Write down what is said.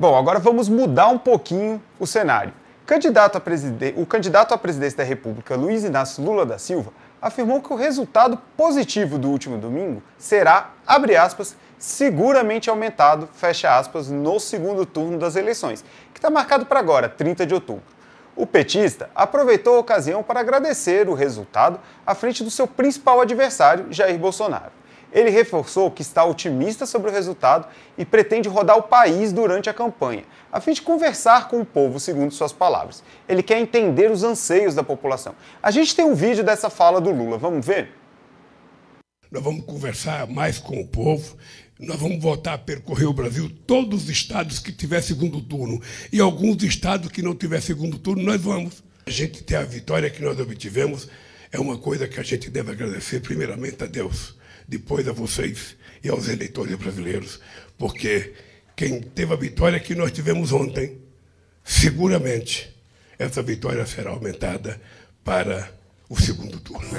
Bom, agora vamos mudar um pouquinho o cenário. Candidato a O candidato à presidência da República, Luiz Inácio Lula da Silva, afirmou que o resultado positivo do último domingo será, abre aspas, seguramente aumentado, fecha aspas, no segundo turno das eleições, que está marcado para agora, 30 de outubro. O petista aproveitou a ocasião para agradecer o resultado à frente do seu principal adversário, Jair Bolsonaro. Ele reforçou que está otimista sobre o resultado e pretende rodar o país durante a campanha, a fim de conversar com o povo, segundo suas palavras. Ele quer entender os anseios da população. A gente tem um vídeo dessa fala do Lula, vamos ver? Nós vamos conversar mais com o povo, nós vamos voltar a percorrer o Brasil, todos os estados que tiver segundo turno e alguns estados que não tiver segundo turno, nós vamos. A gente tem a vitória que nós obtivemos é uma coisa que a gente deve agradecer primeiramente a Deus, depois a vocês e aos eleitores brasileiros, porque quem teve a vitória que nós tivemos ontem, seguramente essa vitória será aumentada para o segundo turno.